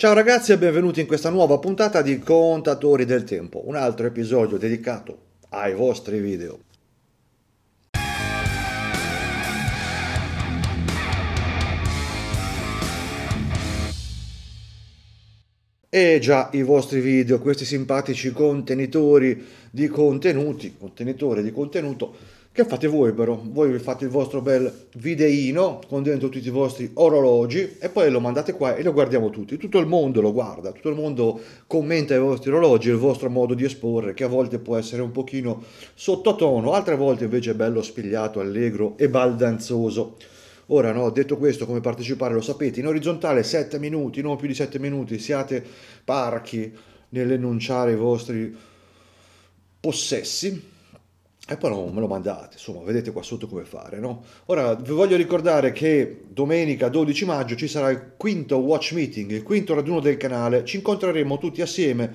Ciao ragazzi e benvenuti in questa nuova puntata di Contatori del Tempo, un altro episodio dedicato ai vostri video. E già i vostri video, questi simpatici contenitori di contenuti, contenitore di contenuto, che fate voi però? Voi vi fate il vostro bel videino con dentro tutti i vostri orologi e poi lo mandate qua e lo guardiamo tutti. Tutto il mondo lo guarda, tutto il mondo commenta i vostri orologi, il vostro modo di esporre, che a volte può essere un pochino sottotono, altre volte invece è bello spigliato, allegro e baldanzoso. Ora, no, detto questo, come partecipare lo sapete, in orizzontale 7 minuti, non più di 7 minuti, siate parchi nell'enunciare i vostri possessi e poi non me lo mandate, insomma, vedete qua sotto come fare, no? Ora vi voglio ricordare che domenica 12 maggio ci sarà il quinto watch meeting, il quinto raduno del canale, ci incontreremo tutti assieme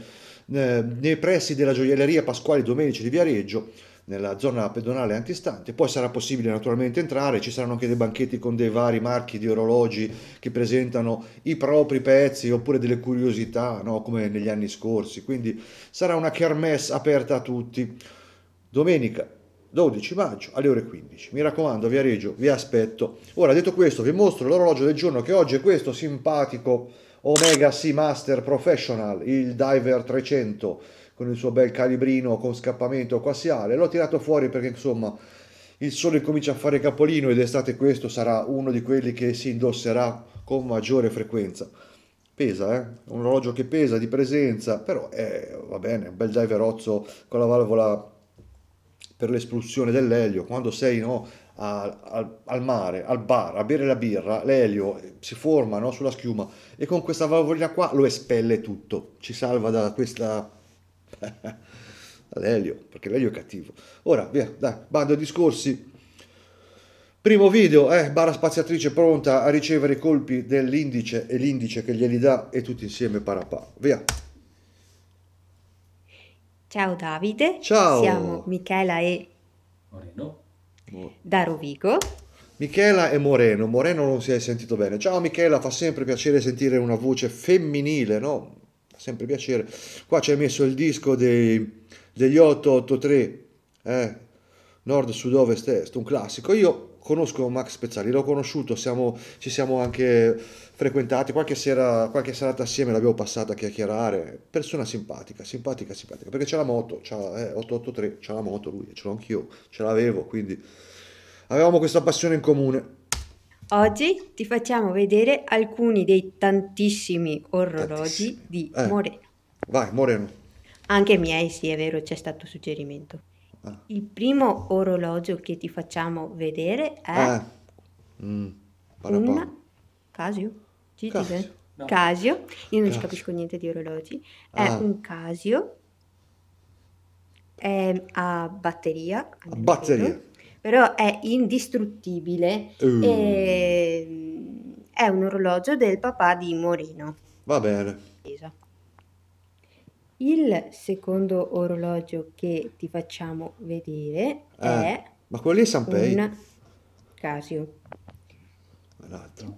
eh, nei pressi della gioielleria Pasquale Domenici di Viareggio, nella zona pedonale antistante, poi sarà possibile naturalmente entrare, ci saranno anche dei banchetti con dei vari marchi di orologi che presentano i propri pezzi oppure delle curiosità, no? come negli anni scorsi, quindi sarà una kermesse aperta a tutti domenica 12 maggio alle ore 15. Mi raccomando, via Reggio, vi aspetto. Ora, detto questo, vi mostro l'orologio del giorno che oggi è questo simpatico Omega Seamaster Professional, il Diver 300, con il suo bel calibrino con scappamento quasiale. L'ho tirato fuori perché, insomma, il sole comincia a fare capolino ed estate questo sarà uno di quelli che si indosserà con maggiore frequenza. Pesa, eh? Un orologio che pesa di presenza, però eh, va bene, un bel diverozzo con la valvola per l'espulsione dell'elio, quando sei no, a, a, al mare, al bar, a bere la birra, l'elio eh, si forma no, sulla schiuma e con questa valvolina qua lo espelle tutto, ci salva da questa... l'elio, perché l'elio è cattivo. Ora, via, dai, bando ai discorsi. Primo video, eh, barra spaziatrice pronta a ricevere i colpi dell'indice e l'indice che glieli dà e tutti insieme parapà. Via. Ciao Davide, Ciao. siamo Michela e Moreno da Rovigo. Michela e Moreno, Moreno non si è sentito bene. Ciao Michela, fa sempre piacere sentire una voce femminile, no? Fa sempre piacere. Qua ci hai messo il disco dei, degli 883, eh? Nord, Sud, Ovest, Est, un classico. Io conosco Max Pezzali, l'ho conosciuto, siamo, ci siamo anche frequentati, qualche, sera, qualche serata assieme l'abbiamo passata a chiacchierare, persona simpatica, simpatica, simpatica, perché c'è la moto, c'è, eh, 883, c'è la moto lui, ce l'ho anch'io, ce l'avevo, quindi avevamo questa passione in comune. Oggi ti facciamo vedere alcuni dei tantissimi orologi tantissimi. di eh. Moreno. Vai, Moreno. Anche miei, sì, è vero, c'è stato suggerimento il primo orologio che ti facciamo vedere è eh. mm. un Casio. Casio. No. Casio. Io non Casio. ci capisco niente di orologi. È ah. un Casio è a batteria. A batteria. però è indistruttibile. Uh. E ehm, è un orologio del papà di Morino. Va bene. Esatto. Il secondo orologio che ti facciamo vedere Ah, è ma quello lì è Sanpei. un Casio. L'altro.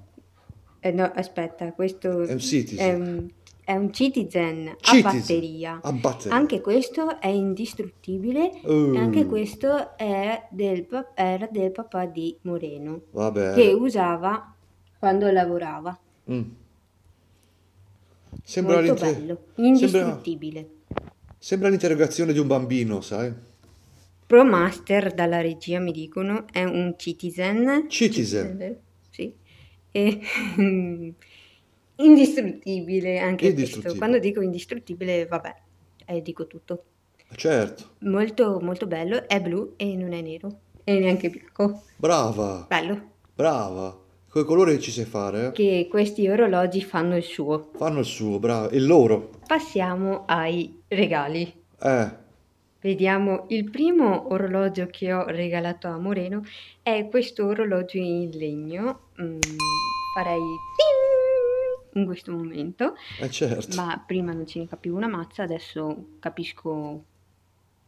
Eh, no, aspetta, È questo un è un, è un Citizen a batteria. A batteria. Anche questo è indistruttibile e anche uh. questo è del era del papà di Moreno, va che usava quando lavorava. Mm. Sembra Molto bello, indistruttibile. Sembra, sembra l'interrogazione di un bambino, sai? Pro Master dalla regia mi dicono è un citizen. Citizen. citizen sì. E, indistruttibile anche indistruttibile. questo. Quando dico indistruttibile, vabbè, eh, dico tutto. Eh, certo. Molto, molto bello. È blu e non è nero. E neanche bianco. Brava. Bello. Brava. Quel colore che ci sai fare. Che questi orologi fanno il suo. Fanno il suo, bravo. Il loro. Passiamo ai regali. Eh. Vediamo, il primo orologio che ho regalato a Moreno è questo orologio in legno. Mm, farei ting! in questo momento. Eh certo. Ma prima non ce ne capivo una mazza, adesso capisco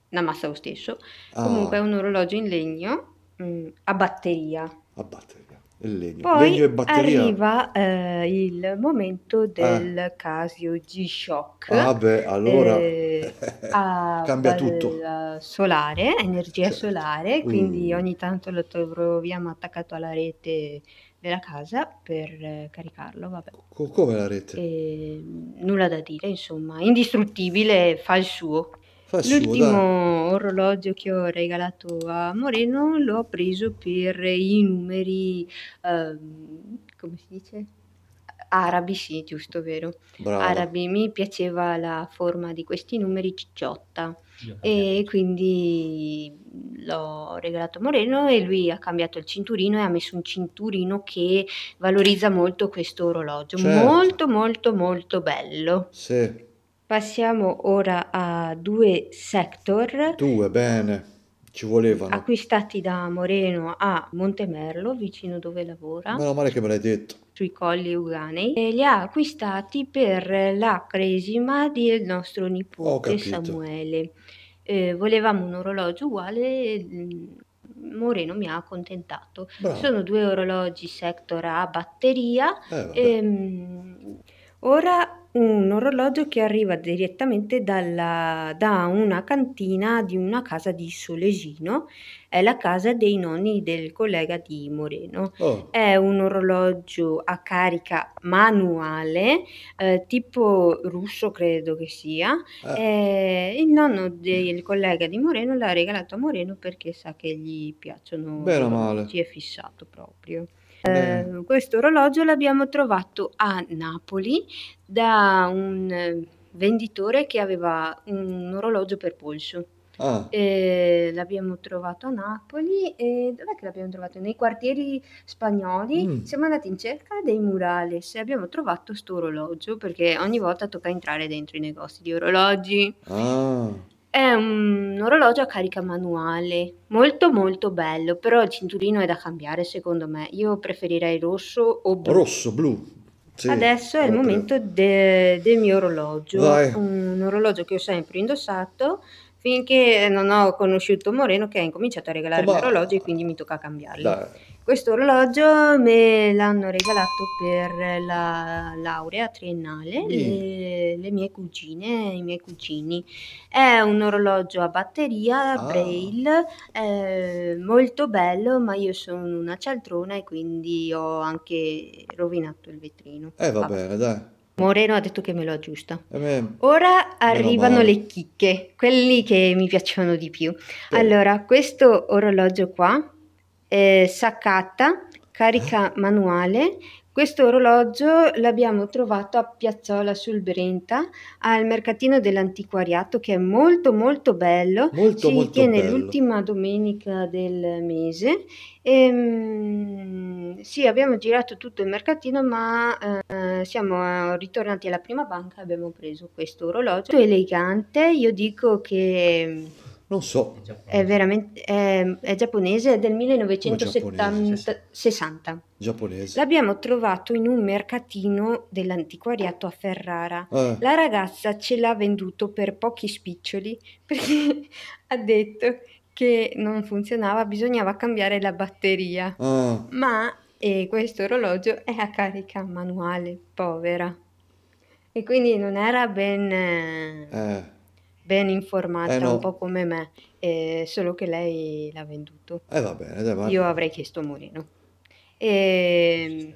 una massa lo stesso. Ah. Comunque è un orologio in legno mm, a batteria. A batteria e legno. Poi legno e batteria. arriva eh, il momento eh. del eh. Casio G-Shock. Ah allora eh, cambia tutto. Solare, energia certo. solare, mm. quindi mm. ogni tanto lo troviamo attaccato alla rete della casa per eh, caricarlo. Vabbè. come la rete? E, ehm, nulla da dire, insomma, indistruttibile, fa il suo. L'ultimo orologio che ho regalato a Moreno l'ho preso per i numeri, eh, come si dice? Arabi, sì, giusto, vero? Bravo. Arabi, mi piaceva la forma di questi numeri cicciotta e quindi l'ho regalato a Moreno e lui ha cambiato il cinturino e ha messo un cinturino che valorizza molto questo orologio, certo. molto molto molto bello. Sì. Passiamo ora a due sector. Due, bene, ci volevano. Acquistati da Moreno a Montemerlo, vicino dove lavora. Meno male che me l'hai detto. Sui colli uganei. E li ha acquistati per la cresima del nostro nipote Samuele. Eh, volevamo un orologio uguale, mm, Moreno mi ha accontentato. Bravo. Sono due orologi sector a batteria. Eh, ehm, ora un orologio che arriva direttamente dalla, da una cantina di una casa di Solesino, è la casa dei nonni del collega di Moreno. Oh. È un orologio a carica manuale, eh, tipo russo credo che sia. Ah. Eh, il nonno del collega di Moreno l'ha regalato a Moreno perché sa che gli piacciono Bene, male. è fissato proprio. Ehm, questo orologio l'abbiamo trovato a Napoli da un eh, venditore che aveva un orologio per polso. Ah. Eh, l'abbiamo trovato a Napoli e dov'è che l'abbiamo trovato? Nei quartieri spagnoli mm. siamo andati in cerca dei murales e abbiamo trovato questo orologio perché ogni volta tocca entrare dentro i negozi di orologi. Ah. È un orologio a carica manuale, molto molto bello, però il cinturino è da cambiare secondo me. Io preferirei rosso o blu. Rosso, blu. Sì, Adesso è il momento de- del mio orologio, Vai. un orologio che ho sempre indossato finché non ho conosciuto Moreno che ha incominciato a regalare gli orologi e quindi mi tocca cambiarli. Dai. Questo orologio me l'hanno regalato per la laurea triennale le, le, mie cugine i miei cugini. È un orologio a batteria, ah. braille, molto bello, ma io sono una cialtrona e quindi ho anche rovinato il vetrino. Eh va, bene, dai. Moreno ha detto che me lo aggiusta. Eh Ora arrivano le chicche, quelli che mi piacciono di più. Sì. Allora, questo orologio qua eh, Sakata, carica ah. manuale. Questo orologio l'abbiamo trovato a Piazzola sul Brenta, al mercatino dell'antiquariato che è molto molto bello. Molto, si molto tiene bello. l'ultima domenica del mese. E, ehm, sì, abbiamo girato tutto il mercatino, ma eh, siamo eh, ritornati alla prima banca e abbiamo preso questo orologio. Molto elegante, io dico che non so. È, veramente, è, è giapponese, è del 1960. Giapponese. giapponese. L'abbiamo trovato in un mercatino dell'antiquariato a Ferrara. Eh. La ragazza ce l'ha venduto per pochi spiccioli perché ha detto che non funzionava, bisognava cambiare la batteria. Eh. Ma eh, questo orologio è a carica manuale, povera. E quindi non era ben... Eh, eh ben informata, eh no. un po' come me, eh, solo che lei l'ha venduto. Eh va bene, dai, va. Io avrei chiesto Moreno. E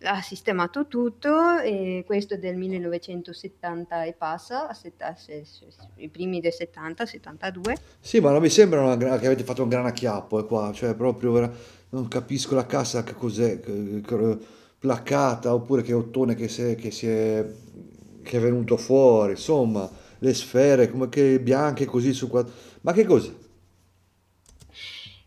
ha sistemato tutto, e questo è del 1970 e passa, setta, se, se, i primi del 70, 72. Sì, ma non mi sembra una, che avete fatto un gran acchiappo eh, qua, cioè proprio non capisco la cassa che cos'è, che, placata oppure che ottone che, se, che, si è, che è venuto fuori, insomma le sfere, come che bianche così su quattro. Ma che cos'è?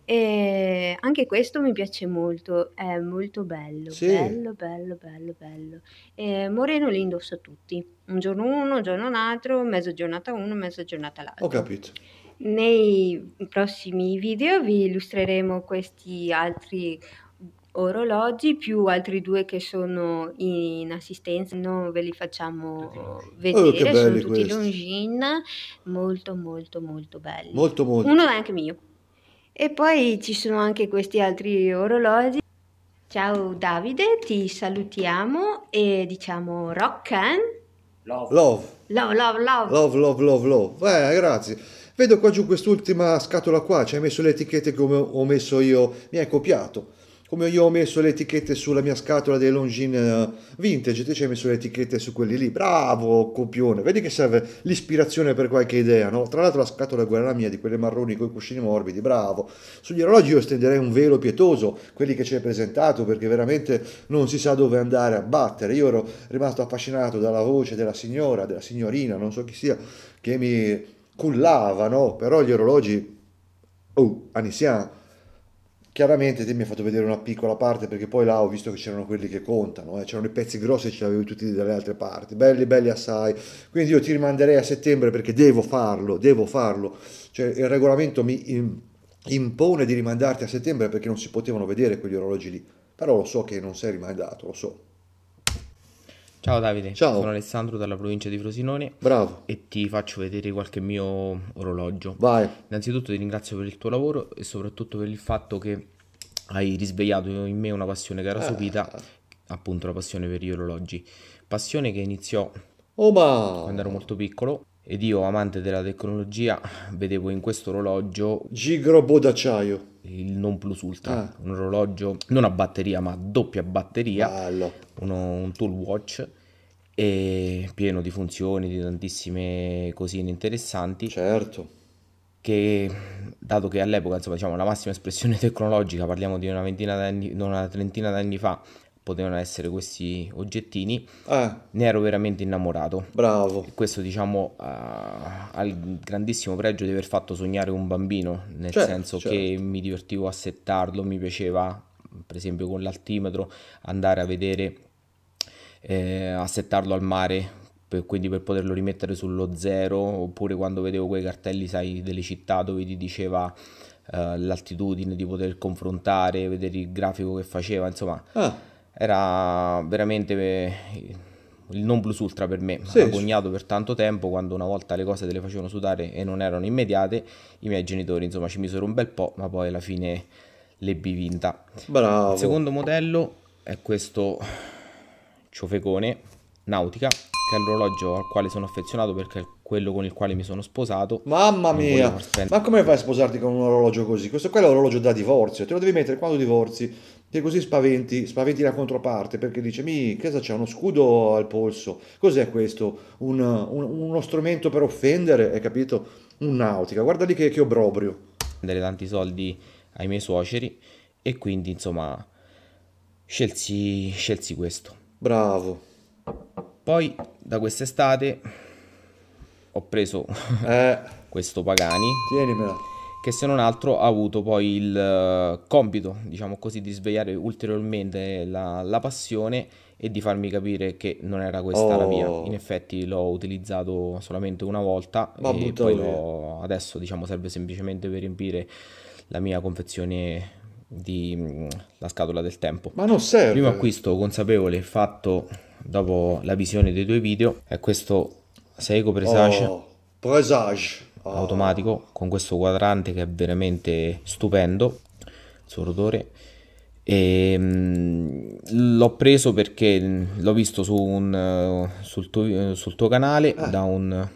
E anche questo mi piace molto, è molto bello, sì. bello, bello, bello, bello. E Moreno li indossa tutti, un giorno uno, un giorno un altro, mezza giornata uno, mezza giornata l'altro. Ho capito. Nei prossimi video vi illustreremo questi altri orologi più altri due che sono in assistenza non ve li facciamo vedere oh, sono tutti questi. Longines molto molto molto belli molto, molto. uno è anche mio e poi ci sono anche questi altri orologi ciao Davide ti salutiamo e diciamo rock and love love love love love love love love, love. Eh, grazie vedo qua giù quest'ultima scatola qua ci hai messo le etichette come ho messo io mi hai copiato come io ho messo le etichette sulla mia scatola dei Longines eh, vintage, te ci hai messo le etichette su quelli lì, bravo copione, vedi che serve l'ispirazione per qualche idea, no? Tra l'altro la scatola la mia di quelle marroni con i cuscini morbidi, bravo. Sugli orologi io stenderei un velo pietoso, quelli che ci hai presentato, perché veramente non si sa dove andare a battere. Io ero rimasto affascinato dalla voce della signora, della signorina, non so chi sia, che mi cullava, no? Però gli orologi, oh, anni siamo Chiaramente te mi hai fatto vedere una piccola parte perché poi là ho visto che c'erano quelli che contano, eh, c'erano i pezzi grossi e ce li avevi tutti dalle altre parti, belli belli assai. Quindi io ti rimanderei a settembre perché devo farlo, devo farlo. Cioè il regolamento mi impone di rimandarti a settembre perché non si potevano vedere quegli orologi lì, però lo so che non sei rimandato, lo so. Ciao Davide, Ciao. sono Alessandro dalla provincia di Frosinone. Bravo. E ti faccio vedere qualche mio orologio. Vai. Innanzitutto ti ringrazio per il tuo lavoro e soprattutto per il fatto che hai risvegliato in me una passione che era eh. sopita, appunto la passione per gli orologi. Passione che iniziò oh, ma... quando ero molto piccolo ed io, amante della tecnologia, vedevo in questo orologio... Gigrobo d'acciaio il non plus ultra, ah. un orologio non a batteria ma a doppia batteria, Bello. uno, un tool watch e pieno di funzioni, di tantissime cosine interessanti. Certo. Che dato che all'epoca, insomma, diciamo la massima espressione tecnologica, parliamo di una ventina d'anni, una trentina d'anni fa, potevano essere questi oggettini, eh. ne ero veramente innamorato. Bravo. E questo diciamo ha, eh, ha, il grandissimo pregio di aver fatto sognare un bambino, nel certo, senso certo. che mi divertivo a settarlo, mi piaceva per esempio con l'altimetro andare a vedere, eh, a settarlo al mare per, quindi per poterlo rimettere sullo zero, oppure quando vedevo quei cartelli, sai, delle città dove ti diceva uh, l'altitudine, di poter confrontare, vedere il grafico che faceva, insomma. Ah era veramente eh, il non plus ultra per me. Sì, agognato per tanto tempo quando una volta le cose te le facevano sudare e non erano immediate. I miei genitori, insomma, ci misero un bel po', ma poi alla fine l'ebbi vinta. Bravo. Il secondo modello è questo ciofecone Nautica, che è l'orologio al quale sono affezionato perché è quello con il quale mi sono sposato. Mamma mia! Ma come fai a sposarti con un orologio così? Questo qua è l'orologio da divorzio, te lo devi mettere quando divorzi. Che così spaventi, spaventi la controparte perché dice: Mi, cosa c'è uno scudo al polso? Cos'è questo? Un, un, uno strumento per offendere? Hai capito? Un nautica, guarda lì che, che obbrobrio. dare tanti soldi ai miei suoceri e quindi insomma scelsi, scelsi questo. Bravo. Poi da quest'estate ho preso eh. questo Pagani. Tienimela che se non altro ha avuto poi il eh, compito, diciamo così, di svegliare ulteriormente la, la passione e di farmi capire che non era questa oh. la mia. Oh. In effetti l'ho utilizzato solamente una volta Ma e poi l'ho... adesso diciamo serve semplicemente per riempire la mia confezione di mm, la scatola del tempo. Ma non serve. Primo acquisto consapevole fatto dopo la visione dei due video è questo Seiko Presage. Oh, presage. Oh. automatico con questo quadrante che è veramente stupendo il suo rotore ehm, l'ho preso perché l'ho visto su un, sul, tuo, sul, tuo, canale ah. da un,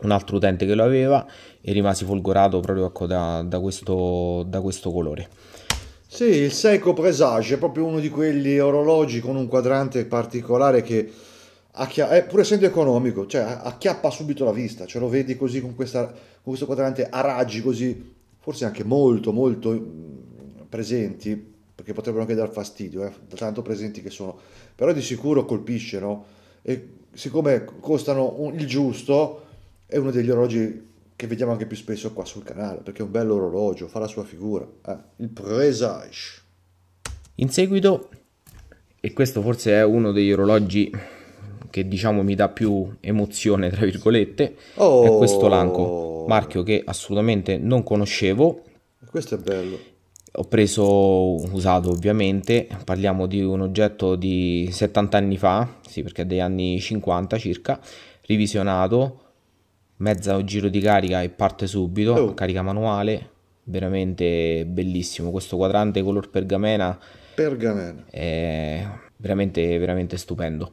un, altro utente che lo aveva e rimasi folgorato proprio ecco, da, da, questo, da questo colore sì, il Seiko Presage è proprio uno di quegli orologi con un quadrante particolare che Acchia- eh, pur essendo economico, cioè acchiappa subito la vista, ce lo vedi così con, questa, con questo quadrante a raggi così, forse anche molto molto mm, presenti, perché potrebbero anche dar fastidio, eh, tanto presenti che sono, però di sicuro colpisce, no? E siccome costano un, il giusto, è uno degli orologi che vediamo anche più spesso qua sul canale, perché è un bello orologio, fa la sua figura, eh, il Presage. In seguito, e questo forse è uno degli orologi che diciamo mi dà più emozione, tra virgolette, oh. è questo Lanco, marchio che assolutamente non conoscevo. Questo è bello. Ho preso usato ovviamente, parliamo di un oggetto di 70 anni fa, sì perché è degli anni 50 circa, revisionato, mezzo giro di carica e parte subito, oh. carica manuale, veramente bellissimo. Questo quadrante color pergamena, pergamena. è veramente, veramente stupendo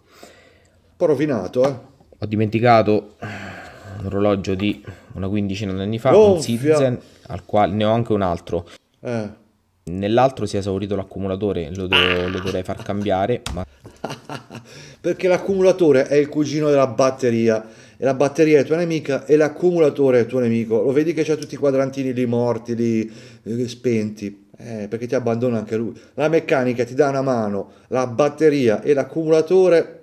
po' rovinato, eh. Ho dimenticato un orologio di una quindicina di anni fa, Ovvia. un Citizen, al quale ne ho anche un altro. Eh. Nell'altro si è esaurito l'accumulatore, lo, devo, ah. lo dovrei far cambiare. Ma... Perché l'accumulatore è il cugino della batteria. E la batteria è tua nemica e l'accumulatore è tuo nemico. Lo vedi che c'ha tutti i quadrantini lì morti, lì eh, spenti. Eh, perché ti abbandona anche lui. La meccanica ti dà una mano, la batteria e l'accumulatore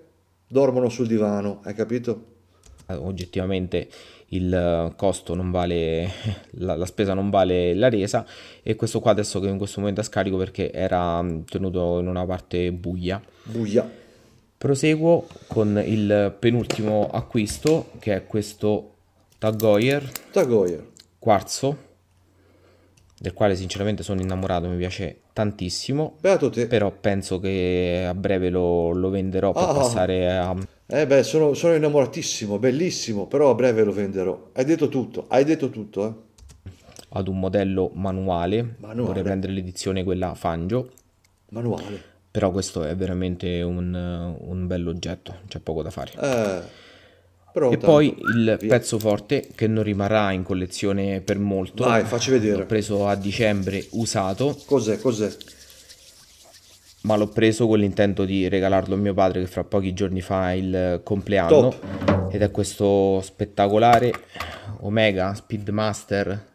dormono sul divano, hai capito? Eh, oggettivamente il eh, costo non vale, la, la, spesa non vale la resa e questo qua adesso che in questo momento è scarico perché era mm, tenuto in una parte buia. Buia. Proseguo con il penultimo acquisto che è questo Tagoyer. Tagoyer. Quarzo del quale sinceramente sono innamorato, mi piace tantissimo. Beato te. Però penso che a breve lo, lo venderò per ah, ah, ah, passare a... Eh beh, sono, sono, innamoratissimo, bellissimo, però a breve lo venderò. Hai detto tutto, hai detto tutto, eh. Ad un modello manuale, manuale. vorrei prendere l'edizione quella Fangio. Manuale. Però questo è veramente un, un bell'oggetto, c'è poco da fare. Eh... Pronta. E poi il pezzo forte che non rimarrà in collezione per molto. Vai, facci vedere. L'ho preso a dicembre usato. Cos'è? Cos'è? Ma l'ho preso con l'intento di regalarlo a mio padre che fra pochi giorni fa il compleanno. Top. Ed è questo spettacolare Omega Speedmaster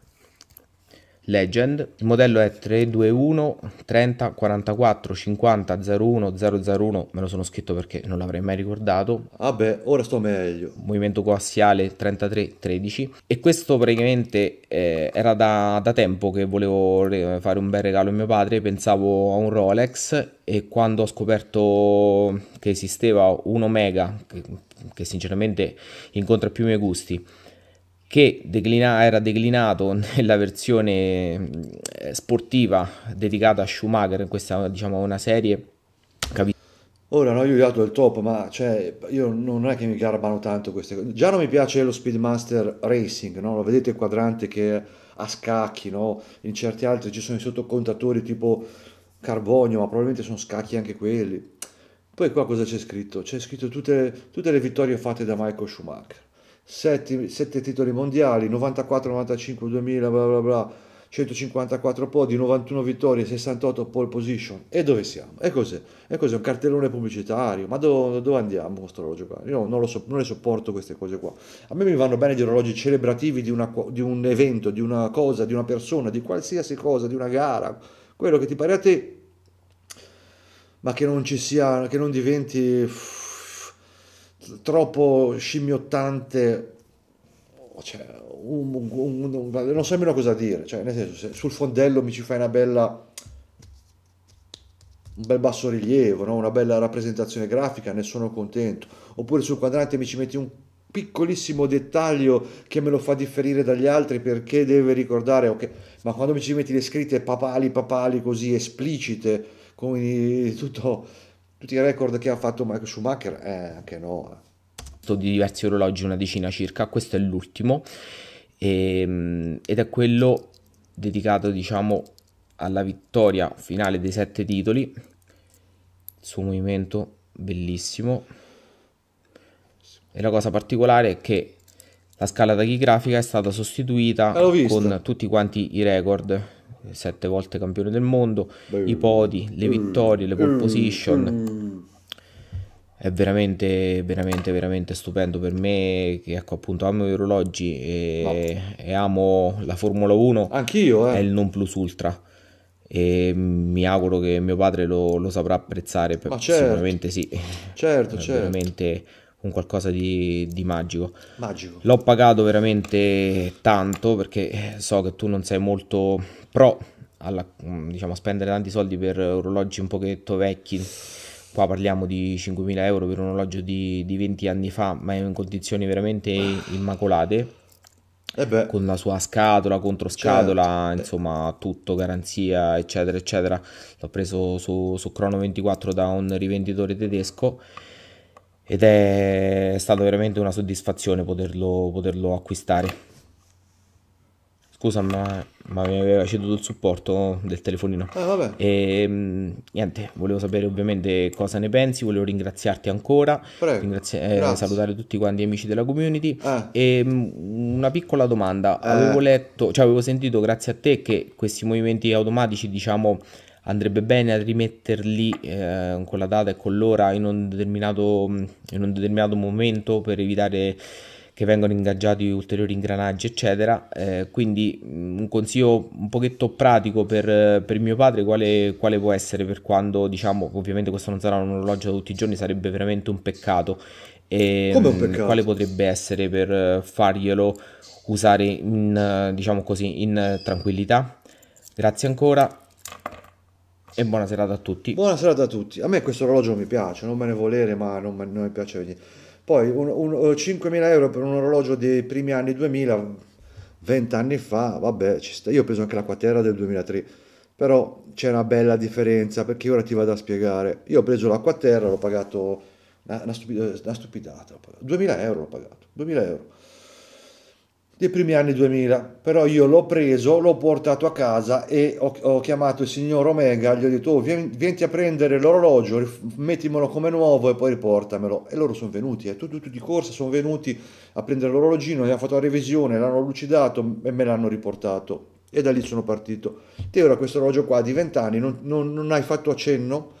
Legend, il modello è 321 30 44 50 01 001, me lo sono scritto perché non l'avrei mai ricordato. Vabbè, ah ora sto meglio. Movimento coassiale 33 13 e questo praticamente eh, era da, da tempo che volevo fare un bel regalo a mio padre, pensavo a un Rolex e quando ho scoperto che esisteva un Omega che, che sinceramente incontra più i miei gusti che declina- era declinato nella versione eh, sportiva dedicata a Schumacher, in questa diciamo una serie capito? Ora non ho aiutato il top, ma cioè, io non è che mi garbano tanto queste cose. Già non mi piace lo Speedmaster Racing, no? lo vedete il quadrante che a scacchi, no? in certi altri ci sono i sottocontatori tipo carbonio, ma probabilmente sono scacchi anche quelli. Poi qua cosa c'è scritto? C'è scritto tutte, tutte le vittorie fatte da Michael Schumacher. 7, 7 titoli mondiali, 94, 95, 2000, bla bla bla, 154 podi, 91 vittorie, 68 pole position. E dove siamo? E cos'è? E cos'è? Un cartellone pubblicitario? Ma dove, dove andiamo con questo orologio qua? Io non, so, non, le sopporto queste cose qua. A me mi vanno bene gli orologi celebrativi di, una, di un evento, di una cosa, di una persona, di qualsiasi cosa, di una gara, quello che ti pare a te ma che non ci sia, che non diventi troppo scimmiottante, cioè, un, un, un, non so nemmeno cosa dire, cioè, nel senso, se sul fondello mi ci fai una bella un bel basso rilievo, no? una bella rappresentazione grafica, ne sono contento. Oppure sul quadrante mi ci metti un piccolissimo dettaglio che me lo fa differire dagli altri perché deve ricordare, ok, ma quando mi ci metti le scritte papali, papali così esplicite, con tutto tutti i record che ha fatto Michael Schumacher, eh, anche no. Eh. Di diversi orologi, una decina circa, questo è l'ultimo e, ehm, ed è quello dedicato diciamo alla vittoria finale dei sette titoli. Il suo movimento bellissimo. E la cosa particolare è che la scala tachigrafica è stata sostituita ah, con tutti quanti i record sette volte campione del mondo, i podi, le mm. vittorie, le mm. pole position. Mm. È veramente, veramente, veramente stupendo per me che ecco, appunto amo gli orologi e, no. e amo la Formula 1. Anch'io, eh. È il non plus ultra. E mi auguro che mio padre lo, lo saprà apprezzare. Ma certo. Sicuramente sì. Certo, è certo. Veramente un qualcosa di, di magico. magico. L'ho pagato veramente tanto perché so che tu non sei molto pro alla, diciamo, a spendere tanti soldi per orologi un pochetto vecchi. Qua parliamo di 5.000 euro per un orologio di, di 20 anni fa, ma in condizioni veramente immacolate. Eh con la sua scatola, controscatola, certo. Eh. insomma tutto, garanzia, eccetera, eccetera. L'ho preso su, su Crono24 da un rivenditore tedesco ed è stata veramente una soddisfazione poterlo, poterlo acquistare. Scusa, ma, ma, mi aveva ceduto il supporto del telefonino. Eh, e, ehm, niente, volevo sapere ovviamente cosa ne pensi, volevo ringraziarti ancora, ringrazi- eh, salutare tutti quanti gli amici della community. Eh. E ehm, una piccola domanda, eh. avevo letto, cioè avevo sentito grazie a te che questi movimenti automatici, diciamo, andrebbe bene a rimetterli eh, con la data e con l'ora in un, in un determinato momento per evitare che vengano ingaggiati ulteriori ingranaggi, eccetera. Eh, quindi mm, un consiglio un pochetto pratico per, per mio padre, quale, quale, può essere per quando, diciamo, ovviamente questo non sarà un orologio da tutti i giorni, sarebbe veramente un peccato. E, ehm, Come un peccato? Quale potrebbe essere per farglielo usare in, diciamo così, in tranquillità? Grazie ancora e buona serata a tutti. Buona serata a tutti. A me questo orologio mi piace, non me ne volere, ma non, me, non mi piace venire. Poi un, un, 5.000 eh, euro per un orologio dei primi anni 2000, 20 anni fa, vabbè, io ho preso anche la quaterra del 2003, però c'è una bella differenza perché ora ti vado a spiegare. Io ho preso la quaterra, l'ho pagato, una, una, stupida, una stupidata, 2.000 euro l'ho pagato, 2.000 euro dei primi anni 2000, però io l'ho preso, l'ho portato a casa e ho, ho chiamato il signor Omega, gli ho detto oh, vien, vieni a prendere l'orologio, mettimelo come nuovo e poi riportamelo. E loro sono venuti, eh, tutti, tutti di corsa sono venuti a prendere l'orologino, gli hanno fatto la revisione, l'hanno lucidato e me l'hanno riportato. E da lì sono partito. Te ora questo orologio qua di 20 anni non, non, non hai fatto accenno?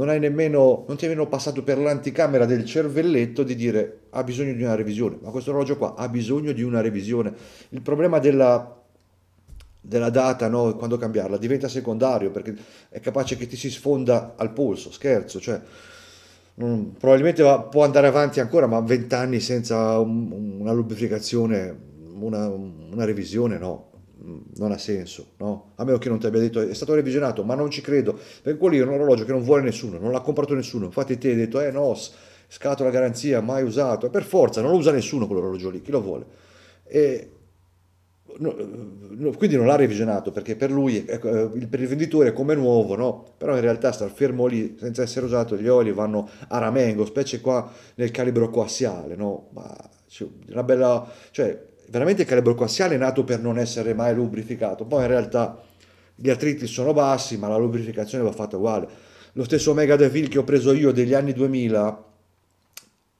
non hai nemmeno, non ti è nemmeno passato per l'anticamera del cervelletto di dire ha bisogno di una revisione, ma questo orologio qua ha bisogno di una revisione. Il problema della della data, no? quando cambiarla, diventa secondario perché è capace che ti si sfonda al polso, scherzo, cioè non, probabilmente va, può andare avanti ancora, ma vent'anni senza un, una lubrificazione, una, una revisione no non ha senso, no? A meno che non ti abbia detto è stato revisionato, ma non ci credo, perché quello è un orologio che non vuole nessuno, non l'ha comprato nessuno, infatti te hai detto eh no, scatola garanzia, mai usato, per forza non lo usa nessuno quell'orologio lì, chi lo vuole? E, no, no, quindi non l'ha revisionato perché per lui, ecco, eh, per il venditore è come nuovo, no? Però in realtà star fermo lì senza essere usato, gli oli vanno a ramengo, specie qua nel calibro coassiale, no? Ma cioè, una bella, cioè veramente il calibro coassiale è nato per non essere mai lubrificato, poi in realtà gli attriti sono bassi, ma la lubrificazione va fatta uguale. Lo stesso Omega Devil che ho preso io degli anni 2000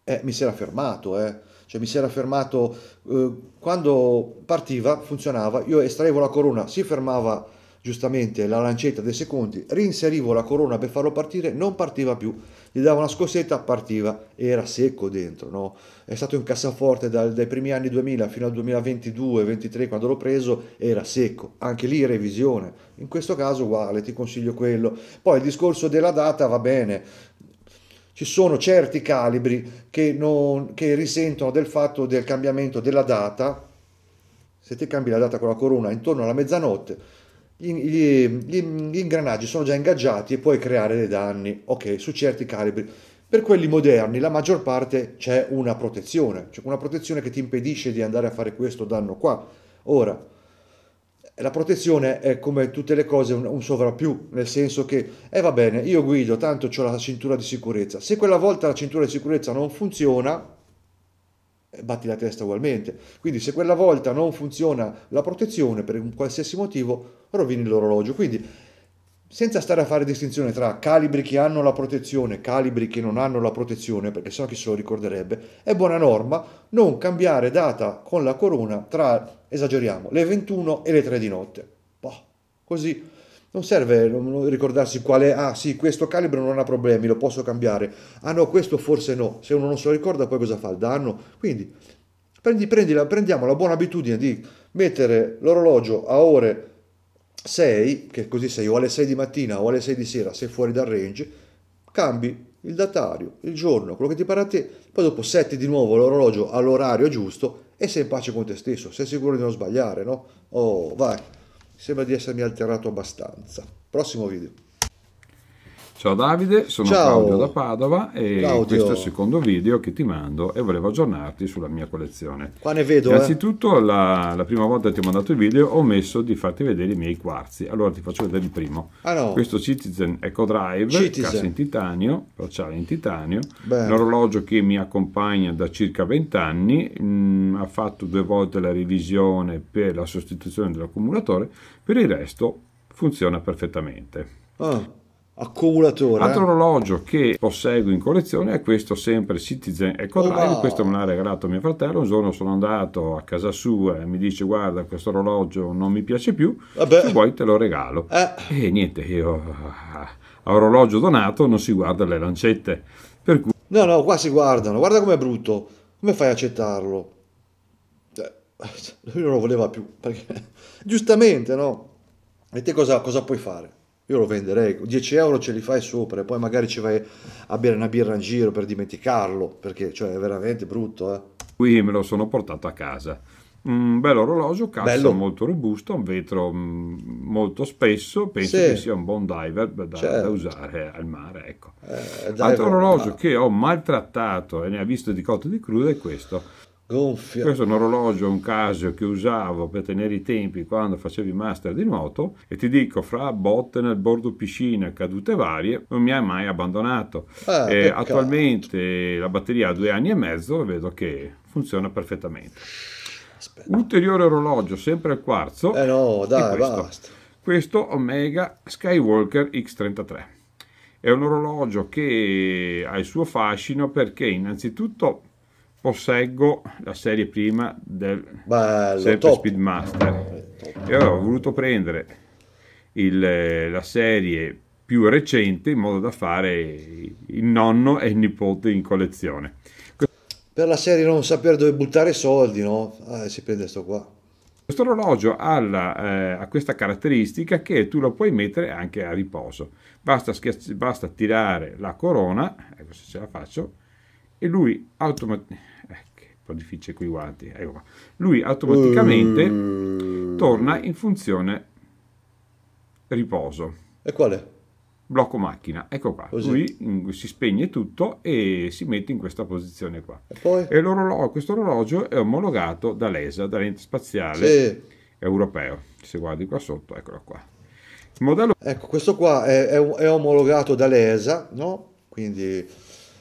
eh, mi si era fermato, eh. cioè mi si era fermato eh, quando partiva, funzionava, io estraevo la corona, si fermava giustamente la lancetta dei secondi, rinserivo la corona per farlo partire, non partiva più gli dava una scossetta, partiva, era secco dentro, no? È stato in cassaforte dal, dai primi anni 2000 fino al 2022-23 quando l'ho preso, era secco, anche lì revisione. In questo caso uguale, ti consiglio quello. Poi il discorso della data va bene, ci sono certi calibri che, non, che, risentono del fatto del cambiamento della data. Se ti cambi la data con la corona intorno alla mezzanotte, gli, gli, gli ingranaggi sono già ingaggiati e puoi creare dei danni, ok, su certi calibri. Per quelli moderni la maggior parte c'è una protezione, cioè una protezione che ti impedisce di andare a fare questo danno qua. Ora, la protezione è come tutte le cose un, un sovrappiù, nel senso che, eh va bene, io guido, tanto ho la cintura di sicurezza. Se quella volta la cintura di sicurezza non funziona, eh, batti la testa ugualmente. Quindi se quella volta non funziona la protezione per un qualsiasi motivo, rovini l'orologio. Quindi senza stare a fare distinzione tra calibri che hanno la protezione e calibri che non hanno la protezione, perché sennò chi se lo ricorderebbe, è buona norma non cambiare data con la corona tra, esageriamo, le 21 e le 3 di notte. Boh, così non serve ricordarsi quale, ah sì, questo calibro non ha problemi, lo posso cambiare. Ah no, questo forse no. Se uno non se lo ricorda, poi cosa fa il danno? Quindi prendi, prendi la, prendiamo la buona abitudine di mettere l'orologio a ore 6, che così sei o alle 6 di mattina o alle 6 di sera, sei fuori dal range, cambi il datario, il giorno, quello che ti pare a te, poi dopo setti di nuovo l'orologio all'orario giusto e sei in pace con te stesso, sei sicuro di non sbagliare, no? Oh, vai sembra di essermi alterato abbastanza. Prossimo video. Ciao Davide, sono Ciao. Claudio da Padova e Claudio. questo è il secondo video che ti mando e volevo aggiornarti sulla mia collezione. Qua ne vedo. Eh. Innanzitutto eh. la, la, prima volta che ti ho mandato il video ho messo di farti vedere i miei quarzi, allora ti faccio vedere il primo. Ah, no. Questo Citizen Eco Drive, cassa in titanio, bracciale in titanio, Beh. un orologio che mi accompagna da circa 20 anni, mh, mm, ha fatto due volte la revisione per la sostituzione dell'accumulatore, per il resto funziona perfettamente. Ah accumulatore. Altro eh. orologio che posseggo in collezione è questo sempre Citizen Eco Drive, oh, wow. questo me l'ha regalato mio fratello, un giorno sono andato a casa sua e mi dice guarda questo orologio non mi piace più, Vabbè. se vuoi te lo regalo. Eh. E niente, io a orologio donato non si guarda le lancette. Per cui... No, no, qua si guardano, guarda com'è brutto, come fai a accettarlo? Cioè, lui non lo voleva più, perché giustamente no? E te cosa, cosa puoi fare? Io lo venderei, 10 euro ce li fai sopra e poi magari ci vai a bere una birra in giro per dimenticarlo, perché cioè, è veramente brutto. Eh. Qui me lo sono portato a casa. Un mm, bello orologio, cassa bello. molto robusto, un vetro mm, molto spesso, penso sì. che sia un buon diver da, certo. da usare al mare. Ecco. Eh, Altro orologio ma... che ho maltrattato e ne ha visto di cotto di crudo è questo gonfia. Questo è un orologio, un casio che usavo per tenere i tempi quando facevi master di nuoto e ti dico, fra botte nel bordo piscina, cadute varie, non mi hai mai abbandonato. Ah, eh, attualmente la batteria ha due anni e mezzo e vedo che funziona perfettamente. Aspetta. Ulteriore orologio, sempre al quarzo. Eh no, dai, questo. basta. Questo Omega Skywalker X33. È un orologio che ha il suo fascino perché innanzitutto posseggo la serie prima del Bello, sempre top. Speedmaster e eh, allora ho voluto prendere il, eh, la serie più recente in modo da fare il nonno e il nipote in collezione per la serie non sapere dove buttare soldi no? Ah, si prende sto qua questo orologio ha, la, eh, ha, questa caratteristica che tu lo puoi mettere anche a riposo basta, basta tirare la corona ecco se ce la faccio e lui automaticamente codifici equivalenti. Ecco qua. Lui automaticamente mm. torna in funzione riposo. E quale? Blocco macchina, ecco qua. Così. Lui si spegne tutto e si mette in questa posizione qua. E, e questo orologio è omologato dall'ESA, dall'ente spaziale sì. europeo. Se guardi qua sotto, eccolo qua. Il Modello... Ecco, questo qua è, è, è omologato dall'ESA, no? Quindi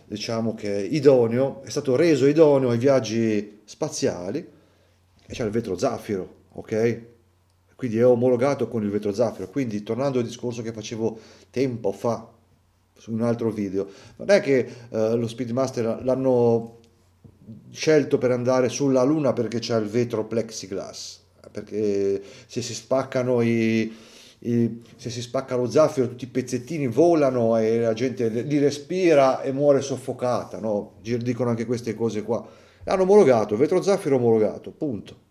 diciamo che idoneo, è stato reso idoneo ai viaggi spaziali e c'è il vetro zaffiro, ok? Quindi è omologato con il vetro zaffiro. Quindi tornando al discorso che facevo tempo fa su un altro video, non è che eh, lo Speedmaster l'hanno scelto per andare sulla Luna perché c'è il vetro plexiglass, perché se si spaccano i se si spacca lo zaffiro tutti i pezzettini volano e la gente li respira e muore soffocata, no? dicono anche queste cose qua. L'hanno omologato, vetro zaffiro omologato, punto.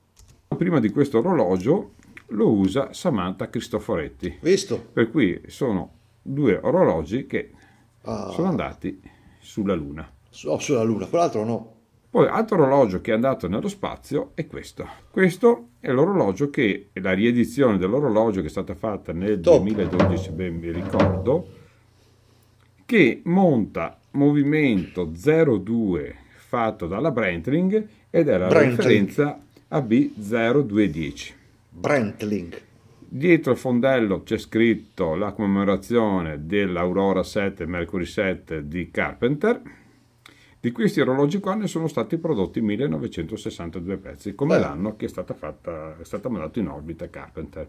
Prima di questo orologio lo usa Samantha Cristoforetti. Visto? Per cui sono due orologi che ah. sono andati sulla Luna. Oh, sulla Luna, quell'altro no. Poi altro orologio che è andato nello spazio è questo. Questo è l'orologio che è la riedizione dell'orologio che è stata fatta nel Top. 2012, ben mi ricordo, che monta movimento 02 fatto dalla Brentling ed è la Brentling. referenza AB0210. Brentling. Dietro il fondello c'è scritto la commemorazione dell'Aurora 7, Mercury 7 di Carpenter di questi orologi qua ne sono stati prodotti 1962 pezzi, come Beh. l'anno che è stata, fatta, è stata mandata in orbita Carpenter.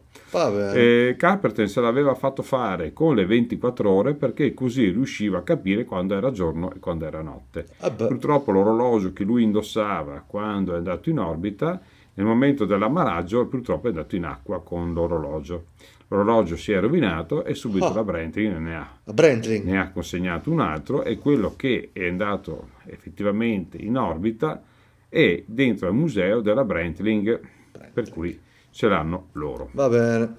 E Carpenter se l'aveva fatto fare con le 24 ore perché così riusciva a capire quando era giorno e quando era notte. Ah Purtroppo l'orologio che lui indossava quando è andato in orbita nel momento dell'ammaraggio purtroppo è andato in acqua con l'orologio l'orologio si è rovinato e subito oh. la Brentling ne ha, Brentling ne ha consegnato un altro e quello che è andato effettivamente in orbita è dentro al museo della Brentling, Brentling. per cui ce l'hanno loro. Va bene.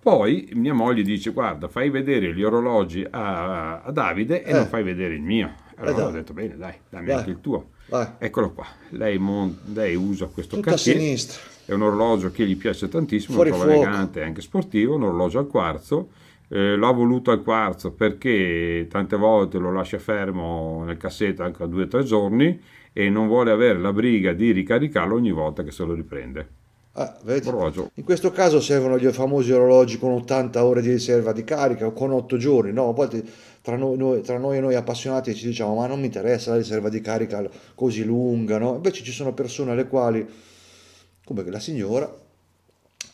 Poi mia moglie dice: Guarda, fai vedere gli orologi a, a Davide e eh. non fai vedere il mio. Eh, allora eh, ho detto: Bene, dai, dammi dai. anche il tuo. Vai. Eccolo qua. Lei, mon- lei usa questo cassetto. a sinistra è un orologio che gli piace tantissimo, Fuori lo trova fuoco. elegante, anche sportivo, un orologio al quarzo. Eh, l'ho voluto al quarzo perché tante volte lo lascia fermo nel cassetto anche a due o tre giorni e non vuole avere la briga di ricaricarlo ogni volta che se lo riprende. Ah, in questo caso servono gli famosi orologi con 80 ore di riserva di carica o con 8 giorni, no? A volte tra noi, noi, tra noi, e noi appassionati ci diciamo ma non mi interessa la riserva di carica così lunga, no? Invece ci sono persone alle quali come la signora,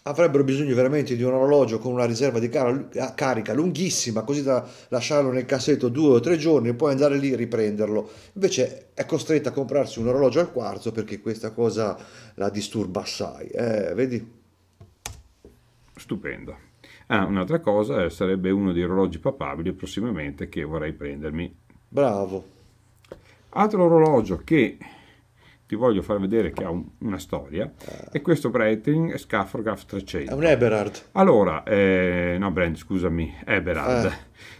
avrebbero bisogno veramente di un orologio con una riserva di car- carica lunghissima, così da lasciarlo nel cassetto due o tre giorni e poi andare lì e riprenderlo. Invece è costretta a comprarsi un orologio al quarzo perché questa cosa la disturba assai. Eh, vedi? Stupendo. Ah, un'altra cosa eh, sarebbe uno dei orologi papabili prossimamente che vorrei prendermi. Bravo. Altro orologio che ti voglio far vedere che ha un, una storia. E questo Breitling è Scaffrograph 300. È un Eberhard. Allora, eh, no Brand, scusami, Eberhard, eh.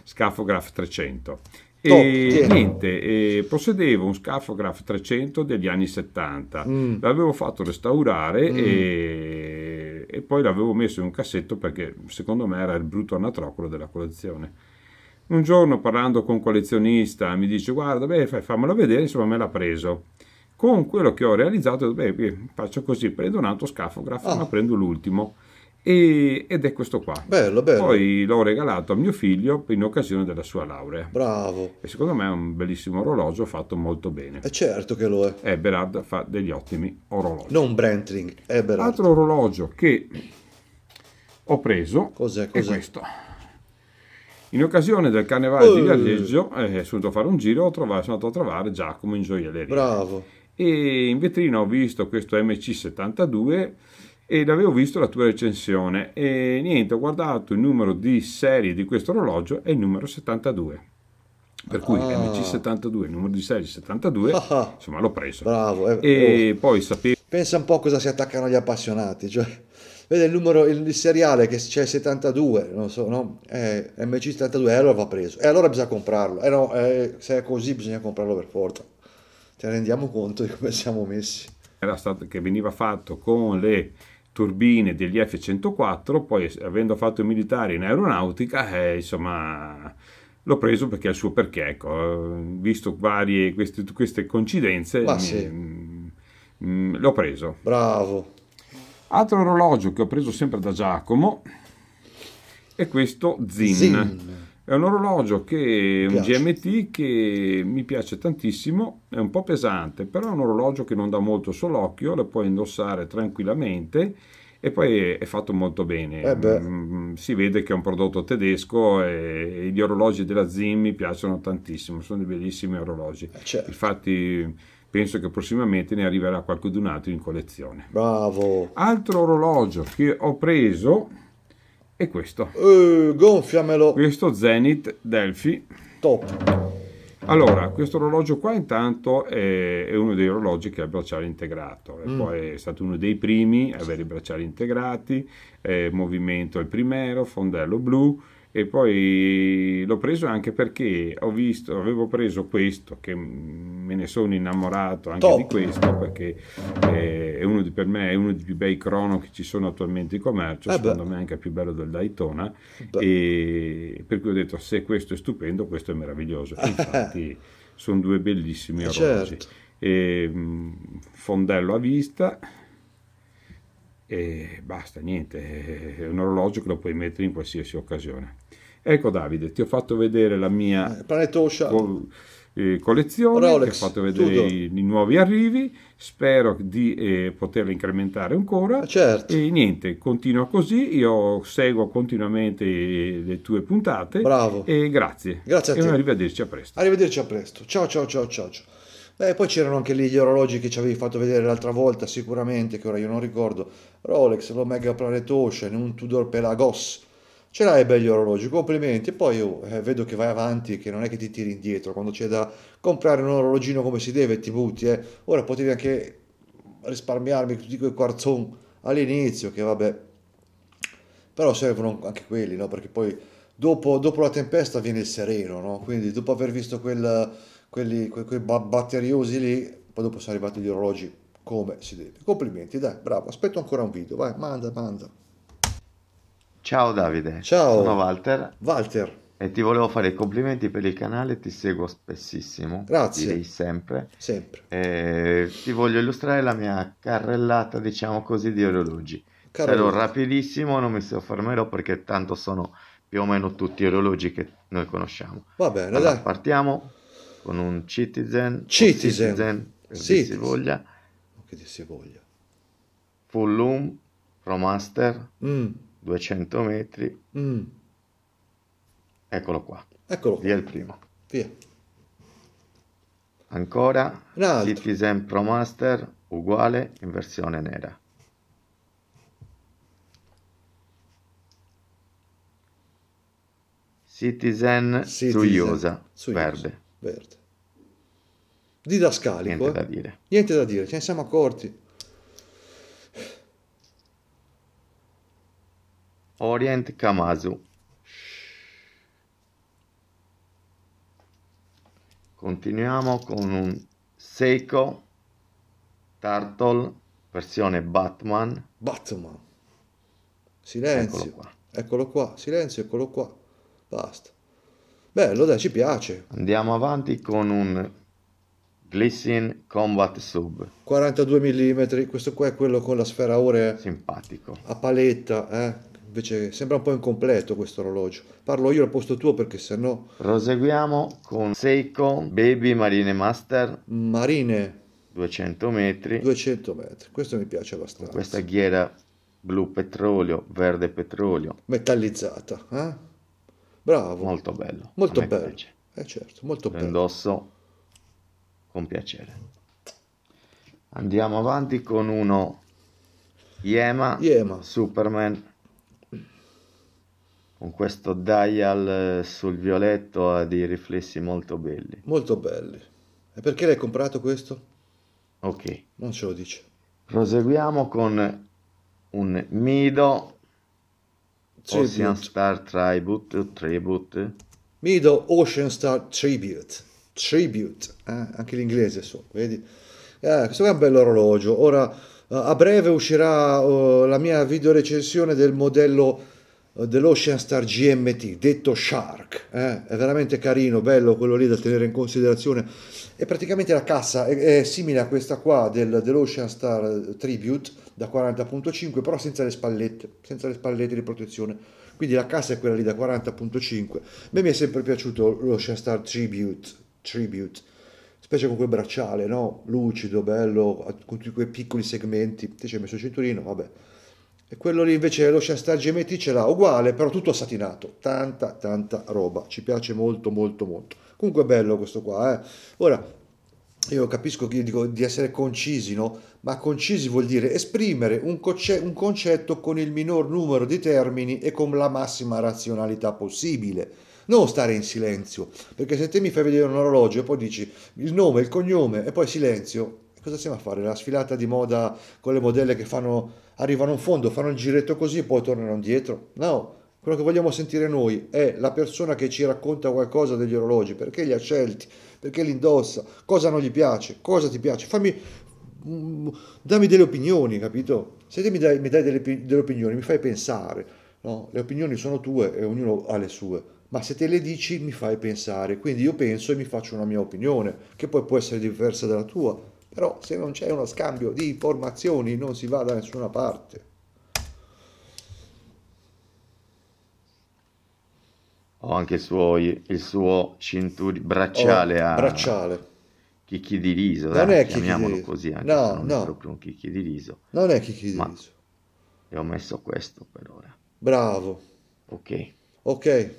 Scaffrograph 300. e tieno. niente, e possedevo un Scaffograph 300 degli anni 70, mm. l'avevo fatto restaurare mm. e, e, poi l'avevo messo in un cassetto perché secondo me era il brutto anatrocolo della collezione. Un giorno parlando con un collezionista mi dice guarda, beh, fammelo vedere, insomma me l'ha preso con quello che ho realizzato, beh, faccio così, prendo un altro scafografo, ah. ma prendo l'ultimo. E, ed è questo qua. Bello, bello. Poi l'ho regalato a mio figlio in occasione della sua laurea. Bravo. E secondo me è un bellissimo orologio fatto molto bene. È certo che lo è. Eberhard fa degli ottimi orologi. Non Brentling, Eberhard. Altro orologio che ho preso cos'è, cos'è? è questo. In occasione del carnevale uh. di Galleggio oh. eh, sono andato a fare un giro, ho trovato, sono andato a trovare Giacomo in gioielleria. Bravo e in vetrina ho visto questo MC72 ed avevo visto la tua recensione e niente, ho guardato il numero di serie di questo orologio è il numero 72. Per cui ah. MC72, il numero di serie 72, ah, ah. insomma l'ho preso. Bravo. Eh, e oh. poi sapevo... Pensa un po' cosa si attaccano gli appassionati, cioè vede il numero, il, seriale che c'è 72, non so, no? È MC72, e allora va preso. E allora bisogna comprarlo. E eh, no, è, eh, se è così bisogna comprarlo per forza. Ci cioè, rendiamo conto di come siamo messi? Era stato che veniva fatto con le turbine degli F-104, poi avendo fatto il militare in aeronautica, eh, insomma, l'ho preso perché è il suo perché, ecco, visto varie queste, queste coincidenze, mi, sì. mh, mm, mm, l'ho preso. Bravo. Altro orologio che ho preso sempre da Giacomo è questo Zin. Zin. È un orologio che è un GMT che mi piace tantissimo, è un po' pesante, però è un orologio che non dà molto sull'occhio, lo puoi indossare tranquillamente e poi è fatto molto bene. Eh mm, mm, si vede che è un prodotto tedesco e gli orologi della ZIM mi piacciono tantissimo, sono dei bellissimi orologi. Eh, certo. Infatti penso che prossimamente ne arriverà qualcun altro in collezione. Bravo! Altro orologio che ho preso e questo. Uh, gonfiamelo. Questo Zenith Delphi. Top. Allora, questo orologio qua intanto è, uno dei orologi che ha il bracciale integrato, mm. poi è stato uno dei primi a avere i bracciali integrati, eh, movimento il primero, fondello blu, e poi l'ho preso anche perché ho visto, avevo preso questo che me ne sono innamorato anche Top. di questo perché eh, è uno di, per me è uno dei più bei crono che ci sono attualmente in commercio, eh secondo beh. me è anche più bello del Daytona e per cui ho detto se questo è stupendo questo è meraviglioso, infatti sono due bellissimi eh, orologi. Certo. E, ehm, fondello a vista e basta, niente, è un orologio che lo puoi mettere in qualsiasi occasione. Ecco Davide, ti ho fatto vedere la mia eh, co- eh, collezione, Rolex, ti ho fatto vedere i, i, nuovi arrivi, spero di eh, poterli incrementare ancora. Eh, certo. E niente, continua così, io seguo continuamente eh, le tue puntate. Bravo. E grazie. Grazie a te. E arrivederci a presto. Arrivederci a presto. Ciao ciao ciao ciao. ciao. Beh, poi c'erano anche lì gli orologi che ci avevi fatto vedere l'altra volta, sicuramente, che ora io non ricordo. Rolex, l'Omega Planet Ocean, un Tudor Pelagos. Ce l'hai belli orologi, complimenti. poi io oh, eh, vedo che vai avanti, che non è che ti tiri indietro. Quando c'è da comprare un orologino come si deve, ti butti. Eh. Ora potevi anche risparmiarmi tutti quei quarzon all'inizio, che vabbè. Però servono anche quelli, no? Perché poi dopo, dopo la tempesta viene il sereno, no? Quindi dopo aver visto quel quelli, que, quei batteriosi lì, poi dopo sono arrivati gli orologi come si deve. Complimenti, dai, bravo, aspetto ancora un video, vai, manda, manda. Ciao Davide, Ciao. sono Walter. Walter. E ti volevo fare i complimenti per il canale, ti seguo spessissimo. Grazie. Direi sempre. Sempre. E ti voglio illustrare la mia carrellata, diciamo così, di orologi. Carrellata. Sarò rapidissimo, non mi soffermerò perché tanto sono più o meno tutti orologi che noi conosciamo. Va bene, allora, dai. Partiamo con un citizen, citizen, citizen che si voglia. Che si voglia. Full loom, pro master, mm. 200 metri. Mm. Eccolo qua. Eccolo qua. Via il primo. Via. Ancora, Citizen Pro Master, uguale, in versione nera. Citizen Suyosa, verde. verde didascalico. Niente eh. da dire. Niente da dire, ce ne siamo accorti. Orient Kamazu. Continuiamo con un Seiko Turtle versione Batman. Batman. Silenzio. Eccolo qua. Eccolo qua. Silenzio, eccolo qua. Basta. Bello, dai, ci piace. Andiamo avanti con un Glycine Combat Sub. 42 mm, questo qua è quello con la sfera aurea. Simpatico. A paletta, eh? Invece sembra un po' incompleto questo orologio. Parlo io al posto tuo perché sennò... Proseguiamo con Seiko Baby Marine Master. Marine. 200 metri. 200 metri, questo mi piace abbastanza. Con questa ghiera blu petrolio, verde petrolio. Metallizzata, eh? Bravo. Molto bello. Molto bello. Piace. Eh certo, molto bello. Indosso con piacere. Andiamo avanti con uno Yema, Yema. Superman con questo dial eh, sul violetto ha dei riflessi molto belli. Molto belli. E perché l'hai comprato questo? Ok. Non ce lo dice. Proseguiamo con un Mido Ocean Star Tribute. Tribute. Mido Ocean Star Tribute Tribute, eh? anche l'inglese so, vedi? Eh, questo è un bello orologio. Ora, eh, a breve uscirà uh, la mia videorecensione del modello uh, dell'Ocean Star GMT, detto Shark. Eh? È veramente carino, bello quello lì da tenere in considerazione. E praticamente la cassa è, è simile a questa qua del, dell'Ocean Star Tribute da 40.5, però senza le spallette, senza le spallette di protezione quindi la cassa è quella lì da 40.5 a me mi è sempre piaciuto lo Star Tribute tribute, specie con quel bracciale, no? Lucido, bello, con tutti quei piccoli segmenti, te ci hai messo il cinturino, vabbè. E quello lì invece lo Shastar GMT ce l'ha uguale, però tutto satinato, tanta tanta roba, ci piace molto molto molto. Comunque è bello questo qua, eh. Ora, io capisco che io dico di essere concisi, no? Ma concisi vuol dire esprimere un, conce- un concetto con il minor numero di termini e con la massima razionalità possibile non stare in silenzio, perché se te mi fai vedere un orologio e poi dici il nome, il cognome e poi silenzio, cosa stiamo a fare? La sfilata di moda con le modelle che fanno, arrivano in fondo, fanno il giretto così e poi tornano indietro? No, quello che vogliamo sentire noi è la persona che ci racconta qualcosa degli orologi, perché li ha scelti, perché li indossa, cosa non gli piace, cosa ti piace, fammi, mm, dammi delle opinioni, capito? Se te mi dai, mi dai delle, delle, opinioni, mi fai pensare, no? le opinioni sono tue e ognuno ha le sue ma se te le dici mi fai pensare, quindi io penso e mi faccio una mia opinione, che poi può essere diversa dalla tua, però se non c'è uno scambio di informazioni non si va da nessuna parte. Ho anche il suo, il suo cintur- bracciale, oh, a... bracciale. Chicchi di riso, non dai, è chiamiamolo così anche no, non no. è proprio un chicchi di riso. Non è chicchi di riso. E ho messo questo per ora. Bravo. Ok. Ok.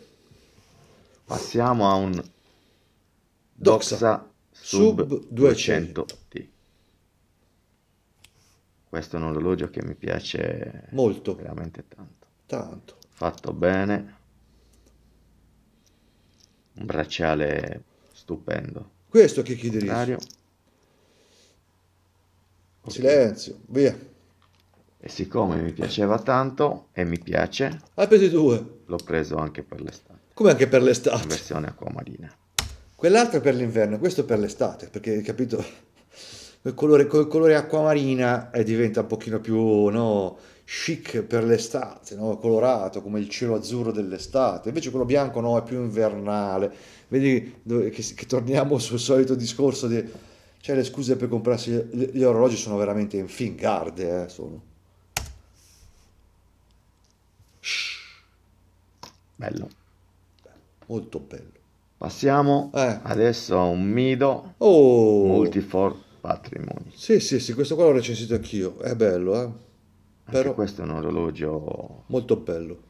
Passiamo a un Doxa, Doxa sub 200T. Questo è un orologio che mi piace molto, veramente tanto. Tanto. Fatto bene. Un bracciale stupendo. Questo che chi dirige? Silenzio, via. E siccome mi piaceva tanto e mi piace, hai preso due. L'ho preso anche per l'estate come anche per l'estate. Versione acquamarina. marina. Quell'altro è per l'inverno, questo è per l'estate, perché capito, il colore, col colore acquamarina eh, diventa un pochino più no, chic per l'estate, no? colorato come il cielo azzurro dell'estate, invece quello bianco no, è più invernale. Vedi che, che torniamo sul solito discorso di... Cioè le scuse per comprarsi gli, gli orologi sono veramente in fin garde, eh, sono. Bello molto bello. Passiamo eh. adesso a un Mido oh. Multifor Patrimoni. Sì, sì, sì, questo qua l'ho recensito anch'io, è bello, eh. Però Anche questo è un orologio molto bello.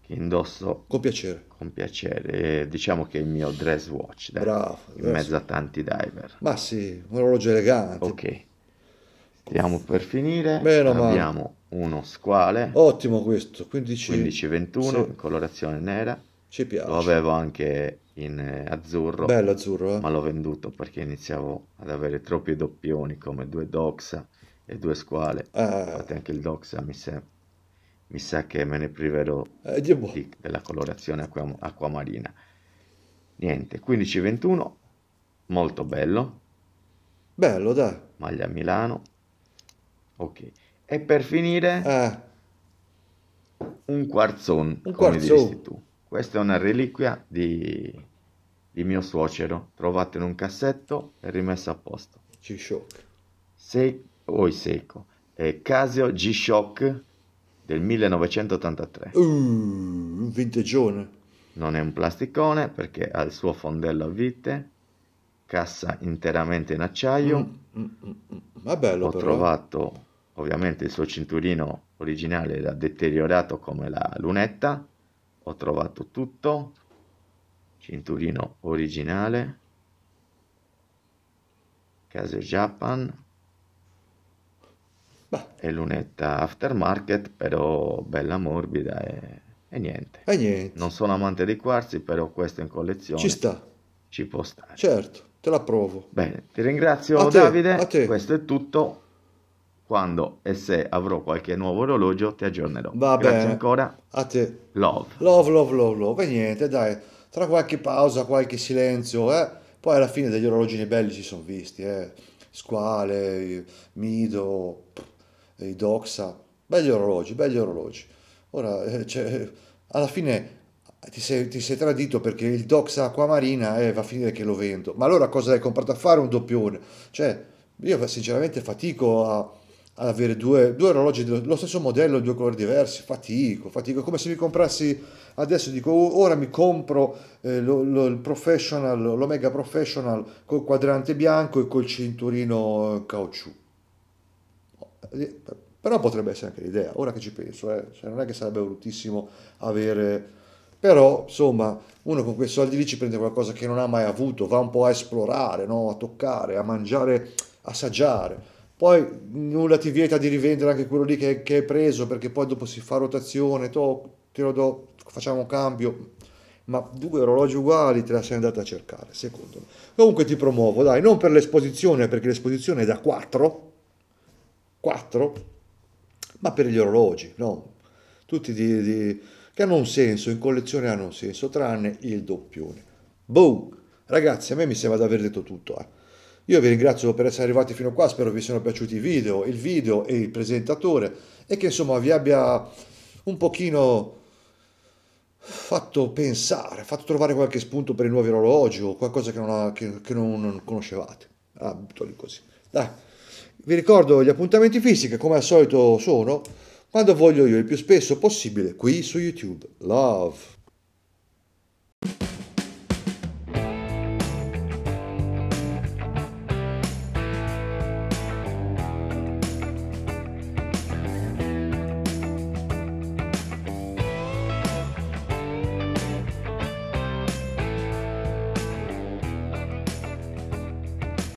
Che indosso con piacere. Con piacere, diciamo che è il mio dress watch, dai, Bravo, in dress. mezzo a tanti diver. Ma sì, un orologio elegante. Ok. Stiamo per finire. Bene, Abbiamo ma... uno squale. Ottimo questo, 15 15 21 sì. in colorazione nera ci piace. Lo avevo anche in eh, azzurro. Bello azzurro, eh? Ma l'ho venduto perché iniziavo ad avere troppi doppioni come due Doxa e due Squale. Ah. Infatti anche il Doxa mi sembra mi sa che me ne priverò eh, di, della colorazione acqua, acquamarina. Niente, 15-21, molto bello. Bello, dai. Maglia Milano. Ok. E per finire, eh. un quarzone, un quarzone. come quarzone. tu. Questa è una reliquia di, di mio suocero, trovata in un cassetto e rimessa a posto. G-Shock. Se, oh, secco. Eh, Casio G-Shock del 1983. Uh, un vintagione. Non è un plasticone perché ha il suo fondello a vite, cassa interamente in acciaio. Mm, mm, mm, mm. ma bello Ho però. trovato ovviamente il suo cinturino originale era deteriorato come la lunetta ho trovato tutto cinturino originale case Japan Beh. e lunetta aftermarket però bella morbida e, e niente. e niente non sono amante dei quarzi però questo in collezione ci sta ci può stare certo te la provo bene ti ringrazio a te, Davide a te. questo è tutto quando e se avrò qualche nuovo orologio ti aggiornerò. Va Grazie bene. ancora. A te. Love. Love, love, love, love. E niente, dai, tra qualche pausa, qualche silenzio, eh. Poi alla fine degli orologi belli si sono visti, eh. Squale, Mido, i Doxa. Belli orologi, belli orologi. Ora, eh, cioè, alla fine ti sei, ti sei, tradito perché il Doxa Acquamarina eh, va a finire che lo vendo. Ma allora cosa hai comprato a fare un doppione? Cioè, io sinceramente fatico a, ad avere due, due orologi dello stesso modello, in due colori diversi, fatico, fatico, come se mi comprassi adesso dico ora mi compro eh, lo, lo, il professional, l'Omega Professional col quadrante bianco e col cinturino caucciù. Eh, però potrebbe essere anche l'idea, ora che ci penso, eh. cioè, non è che sarebbe bruttissimo avere... Però, insomma, uno con quei soldi lì ci prende qualcosa che non ha mai avuto, va un po' a esplorare, no? a toccare, a mangiare, assaggiare. Poi nulla ti vieta di rivendere anche quello lì che, che hai preso perché poi dopo si fa rotazione, to, te lo do, facciamo un cambio. Ma due orologi uguali te la sei andata a cercare, secondo me. Comunque ti promuovo, dai, non per l'esposizione, perché l'esposizione è da 4, 4, ma per gli orologi, no? Tutti di, di, che hanno un senso, in collezione hanno un senso, tranne il doppione. Boh! Ragazzi, a me mi sembra di aver detto tutto, eh. Io vi ringrazio per essere arrivati fino a qua, spero vi siano piaciuti i video, il video e il presentatore e che insomma vi abbia un pochino fatto pensare, fatto trovare qualche spunto per i nuovi orologi o qualcosa che non, ha, che, che non, conoscevate. Ah, butto lì così. Dai. Vi ricordo gli appuntamenti fissi che come al solito sono quando voglio io il più spesso possibile qui su YouTube. Love!